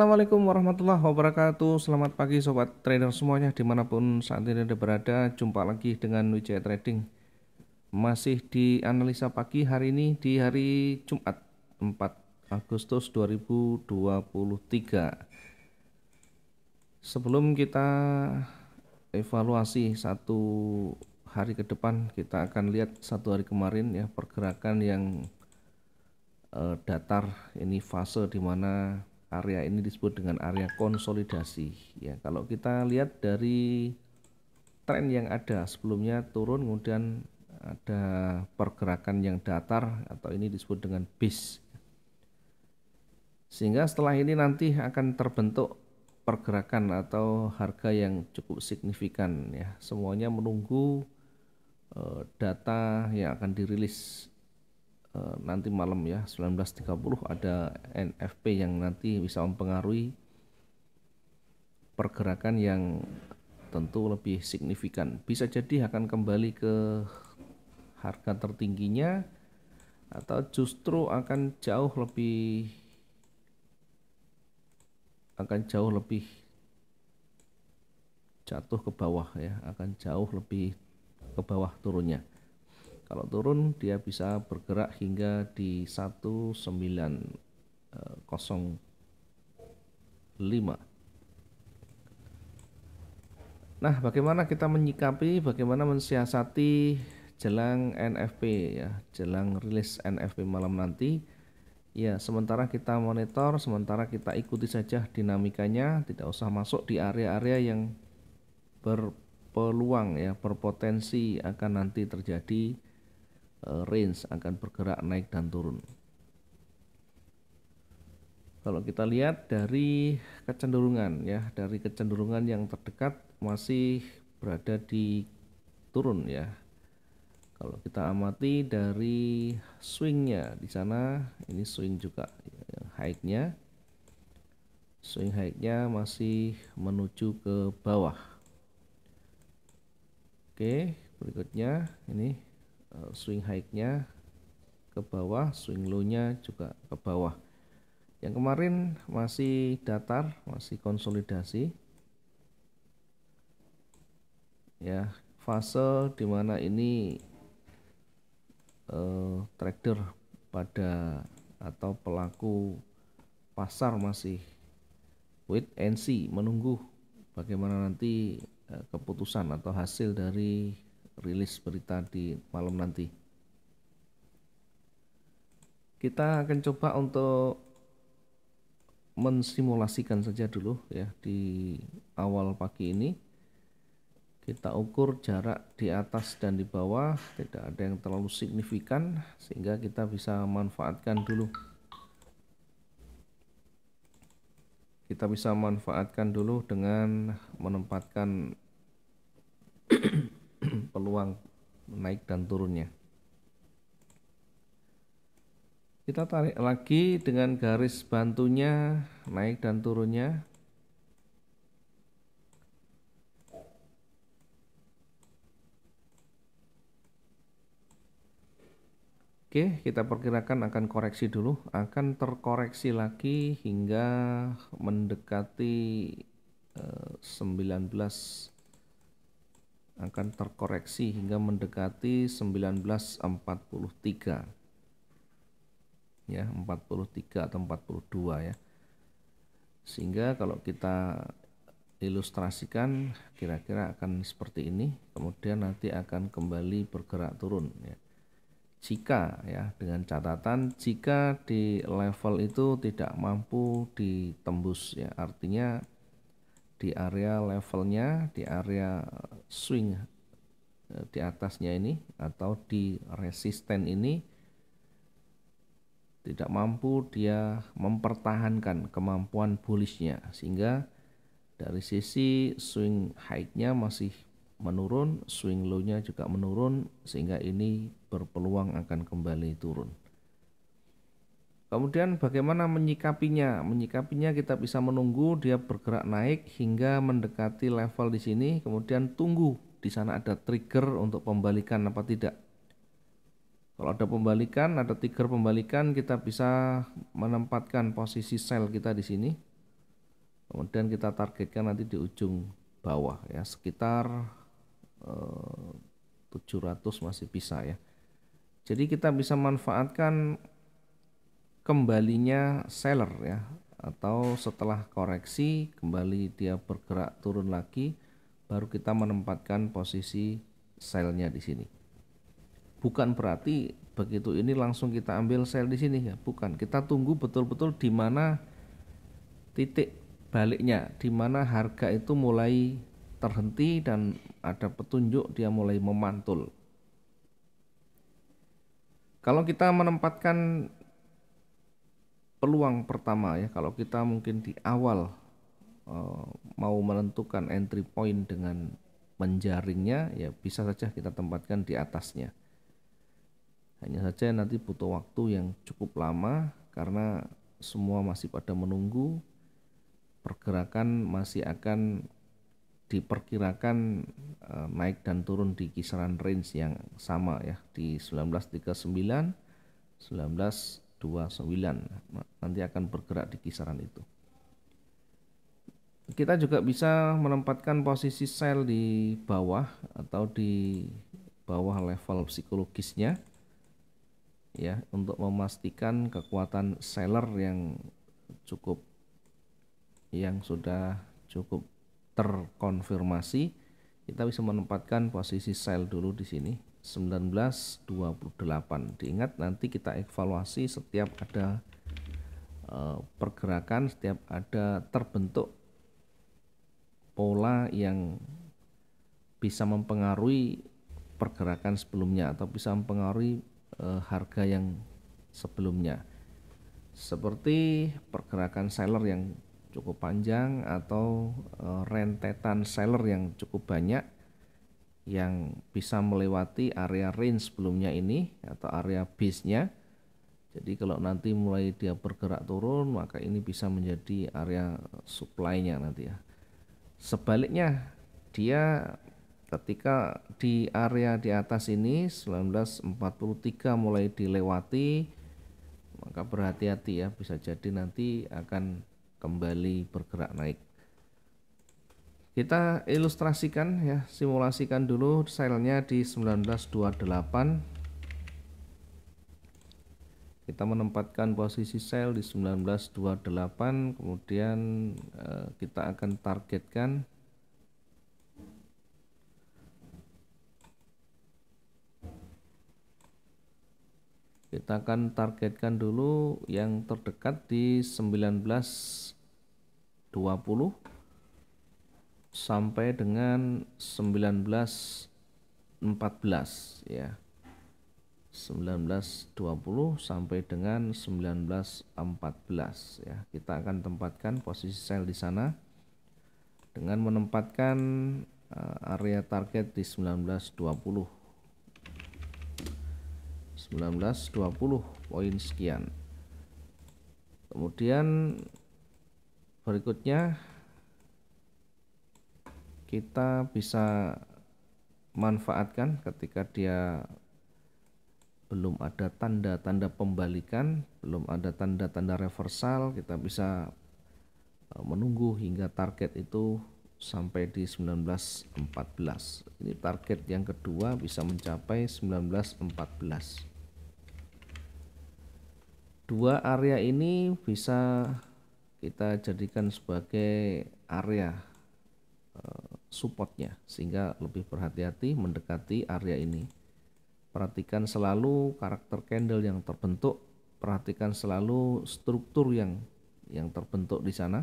Assalamualaikum warahmatullahi wabarakatuh Selamat pagi sobat trader semuanya Dimanapun saat ini anda berada Jumpa lagi dengan Wijaya Trading Masih di analisa pagi hari ini Di hari Jumat 4 Agustus 2023 Sebelum kita evaluasi satu hari ke depan Kita akan lihat satu hari kemarin ya Pergerakan yang eh, datar Ini fase dimana mana area ini disebut dengan area konsolidasi ya kalau kita lihat dari tren yang ada sebelumnya turun kemudian ada pergerakan yang datar atau ini disebut dengan base. sehingga setelah ini nanti akan terbentuk pergerakan atau harga yang cukup signifikan ya semuanya menunggu eh, data yang akan dirilis Eh, nanti malam ya 19.30 ada NFP yang nanti bisa mempengaruhi pergerakan yang tentu lebih signifikan. Bisa jadi akan kembali ke harga tertingginya atau justru akan jauh lebih akan jauh lebih jatuh ke bawah ya, akan jauh lebih ke bawah turunnya. Kalau turun dia bisa bergerak hingga di 1905. Eh, nah, bagaimana kita menyikapi, bagaimana mensiasati jelang NFP ya, jelang rilis NFP malam nanti. Ya, sementara kita monitor, sementara kita ikuti saja dinamikanya, tidak usah masuk di area-area yang berpeluang ya, berpotensi akan nanti terjadi Eh, range akan bergerak naik dan turun. Kalau kita lihat dari kecenderungan ya, dari kecenderungan yang terdekat masih berada di turun ya. Kalau kita amati dari swingnya di sana, ini swing juga high-nya. Swing high-nya masih menuju ke bawah. Oke, berikutnya ini Eh, swing high-nya ke bawah, swing low-nya juga ke bawah. Yang kemarin masih datar, masih konsolidasi. Ya, fase di mana ini eh, trader pada atau pelaku pasar masih wait and see menunggu bagaimana nanti eh, keputusan atau hasil dari rilis berita di malam nanti. Kita akan coba untuk mensimulasikan saja dulu ya di awal pagi ini. Kita ukur jarak di atas dan di bawah, tidak ada yang terlalu signifikan sehingga kita bisa manfaatkan dulu. Kita bisa manfaatkan dulu dengan menempatkan ruang naik dan turunnya. Kita tarik lagi dengan garis bantunya naik dan turunnya. Oke, kita perkirakan akan koreksi dulu, akan terkoreksi lagi hingga mendekati 19 eh, akan terkoreksi hingga mendekati 1943 ya 43 atau 42 ya sehingga kalau kita ilustrasikan kira-kira akan seperti ini kemudian nanti akan kembali bergerak turun ya jika ya dengan catatan jika di level itu tidak mampu ditembus ya artinya di area levelnya, di area swing eh, di atasnya ini atau di resisten ini tidak mampu dia mempertahankan kemampuan bullishnya sehingga dari sisi swing high-nya masih menurun, swing low-nya juga menurun sehingga ini berpeluang akan kembali turun. Kemudian bagaimana menyikapinya? Menyikapinya kita bisa menunggu dia bergerak naik hingga mendekati level di sini, kemudian tunggu di sana ada trigger untuk pembalikan apa tidak. Kalau ada pembalikan, ada trigger pembalikan, kita bisa menempatkan posisi sel kita di sini. Kemudian kita targetkan nanti di ujung bawah ya, sekitar eh, 700 masih bisa ya. Jadi kita bisa manfaatkan kembalinya seller ya atau setelah koreksi kembali dia bergerak turun lagi baru kita menempatkan posisi selnya di sini bukan berarti begitu ini langsung kita ambil sel di sini ya bukan kita tunggu betul-betul di mana titik baliknya di mana harga itu mulai terhenti dan ada petunjuk dia mulai memantul kalau kita menempatkan peluang pertama ya kalau kita mungkin di awal eh, mau menentukan entry point dengan menjaringnya ya bisa saja kita tempatkan di atasnya hanya saja nanti butuh waktu yang cukup lama karena semua masih pada menunggu pergerakan masih akan diperkirakan eh, naik dan turun di kisaran range yang sama ya di 1939 19 29 nanti akan bergerak di kisaran itu kita juga bisa menempatkan posisi sel di bawah atau di bawah level psikologisnya ya untuk memastikan kekuatan seller yang cukup yang sudah cukup terkonfirmasi kita bisa menempatkan posisi sel dulu di sini 1928. Diingat nanti kita evaluasi setiap ada eh, pergerakan, setiap ada terbentuk pola yang bisa mempengaruhi pergerakan sebelumnya atau bisa mempengaruhi eh, harga yang sebelumnya. Seperti pergerakan seller yang cukup panjang atau eh, rentetan seller yang cukup banyak yang bisa melewati area range sebelumnya ini atau area base-nya. Jadi kalau nanti mulai dia bergerak turun, maka ini bisa menjadi area supply-nya nanti ya. Sebaliknya, dia ketika di area di atas ini 1943 mulai dilewati, maka berhati-hati ya, bisa jadi nanti akan kembali bergerak naik. Kita ilustrasikan ya, simulasikan dulu selnya di 1928. Kita menempatkan posisi sel di 1928, kemudian eh, kita akan targetkan kita akan targetkan dulu yang terdekat di 1920 sampai dengan 1914 ya. 1920 sampai dengan 1914 ya. Kita akan tempatkan posisi sel di sana dengan menempatkan eh, area target di 1920 1920 poin sekian kemudian berikutnya kita bisa manfaatkan ketika dia belum ada tanda-tanda pembalikan, belum ada tanda-tanda reversal, kita bisa e, menunggu hingga target itu sampai di 1914. Ini target yang kedua bisa mencapai 1914. Dua area ini bisa kita jadikan sebagai area e, supportnya sehingga lebih berhati-hati mendekati area ini perhatikan selalu karakter candle yang terbentuk perhatikan selalu struktur yang yang terbentuk di sana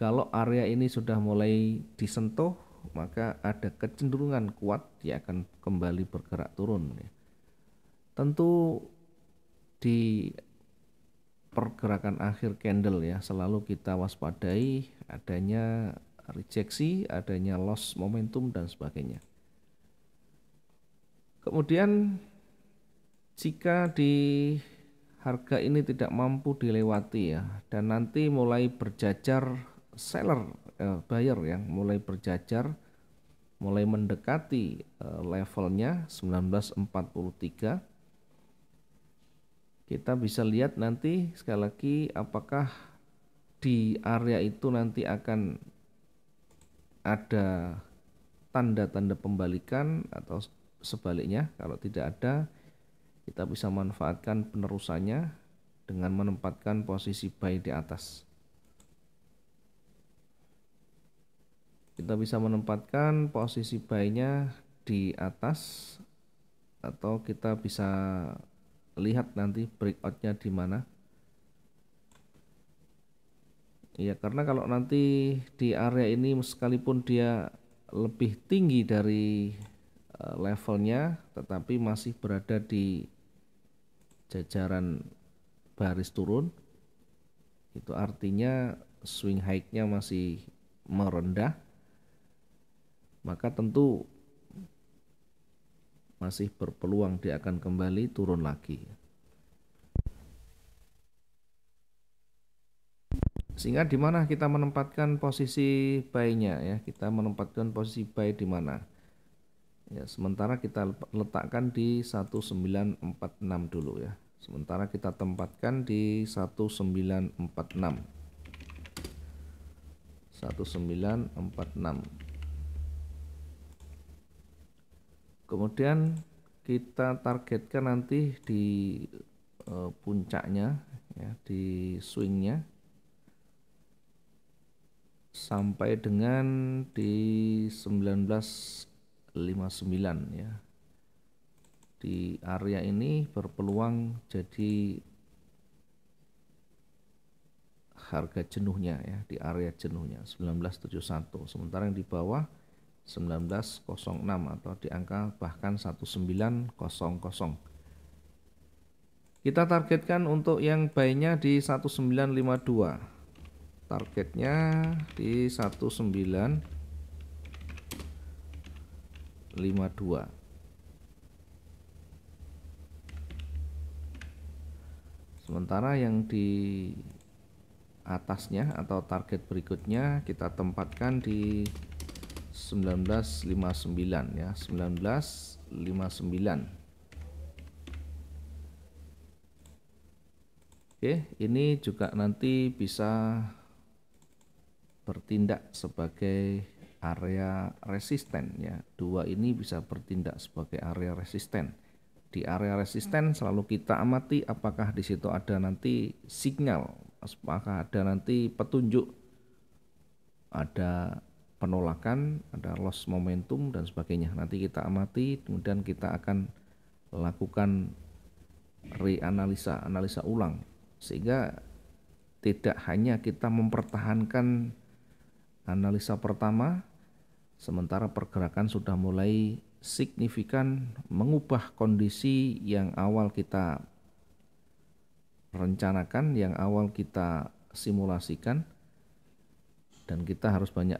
kalau area ini sudah mulai disentuh maka ada kecenderungan kuat dia akan kembali bergerak turun ya. tentu di pergerakan akhir candle ya selalu kita waspadai adanya rejeksi, adanya loss momentum dan sebagainya. Kemudian jika di harga ini tidak mampu dilewati ya dan nanti mulai berjajar seller eh, buyer yang mulai berjajar mulai mendekati eh, levelnya 1943 kita bisa lihat nanti sekali lagi apakah di area itu nanti akan ada tanda-tanda pembalikan atau sebaliknya kalau tidak ada kita bisa manfaatkan penerusannya dengan menempatkan posisi buy di atas kita bisa menempatkan posisi buy-nya di atas atau kita bisa lihat nanti breakout-nya di mana Ya karena kalau nanti di area ini sekalipun dia lebih tinggi dari eh, levelnya tetapi masih berada di jajaran baris turun itu artinya swing high-nya masih merendah maka tentu masih berpeluang dia akan kembali turun lagi. Sehingga di mana kita menempatkan posisi buy-nya ya, kita menempatkan posisi buy di mana. Ya, sementara kita letakkan di 1946 dulu ya. Sementara kita tempatkan di 1946. 1946. Kemudian kita targetkan nanti di eh, puncaknya ya di swingnya sampai dengan di 1959 ya. Di area ini berpeluang jadi harga jenuhnya ya di area jenuhnya 1971 sementara yang di bawah 1906 atau di angka bahkan 1900 kita targetkan untuk yang bayinya di 1952 targetnya di 1952 sementara yang di atasnya atau target berikutnya kita tempatkan di 1959 ya 1959 Oke, ini juga nanti bisa bertindak sebagai area resisten ya. Dua ini bisa bertindak sebagai area resisten. Di area resisten selalu kita amati apakah di situ ada nanti sinyal apakah ada nanti petunjuk ada penolakan, ada loss momentum dan sebagainya. Nanti kita amati, kemudian kita akan lakukan reanalisa, analisa ulang sehingga tidak hanya kita mempertahankan Analisa pertama, sementara pergerakan sudah mulai signifikan mengubah kondisi yang awal kita rencanakan, yang awal kita simulasikan, dan kita harus banyak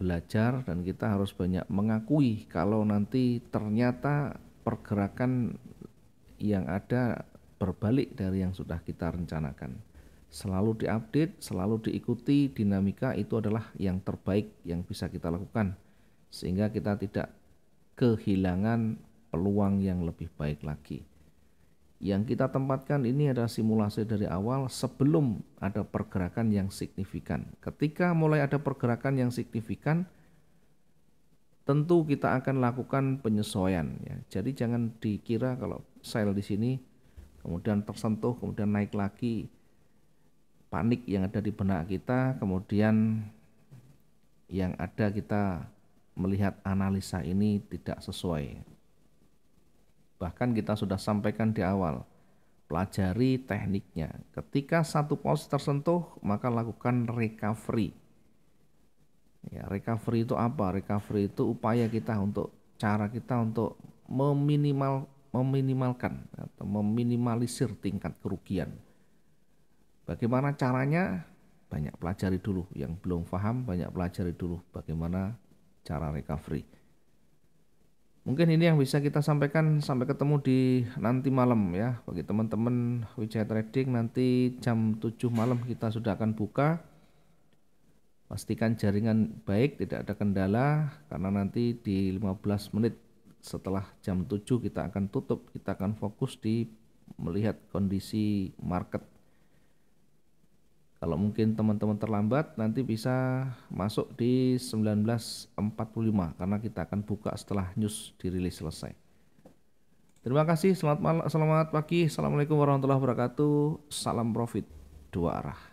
belajar dan kita harus banyak mengakui kalau nanti ternyata pergerakan yang ada berbalik dari yang sudah kita rencanakan selalu diupdate, selalu diikuti dinamika itu adalah yang terbaik yang bisa kita lakukan sehingga kita tidak kehilangan peluang yang lebih baik lagi. Yang kita tempatkan ini adalah simulasi dari awal sebelum ada pergerakan yang signifikan. Ketika mulai ada pergerakan yang signifikan, tentu kita akan lakukan penyesuaian ya. Jadi jangan dikira kalau sel di sini kemudian tersentuh kemudian naik lagi panik yang ada di benak kita, kemudian yang ada kita melihat analisa ini tidak sesuai. Bahkan kita sudah sampaikan di awal, pelajari tekniknya. Ketika satu pos tersentuh, maka lakukan recovery. Ya, recovery itu apa? Recovery itu upaya kita untuk cara kita untuk meminimal meminimalkan atau meminimalisir tingkat kerugian Bagaimana caranya? Banyak pelajari dulu. Yang belum paham banyak pelajari dulu bagaimana cara recovery. Mungkin ini yang bisa kita sampaikan sampai ketemu di nanti malam ya. Bagi teman-teman Wijaya Trading nanti jam 7 malam kita sudah akan buka. Pastikan jaringan baik, tidak ada kendala karena nanti di 15 menit setelah jam 7 kita akan tutup, kita akan fokus di melihat kondisi market kalau mungkin teman-teman terlambat nanti bisa masuk di 19.45 karena kita akan buka setelah news dirilis selesai. Terima kasih, selamat malam, selamat pagi. Assalamualaikum warahmatullahi wabarakatuh. Salam profit dua arah.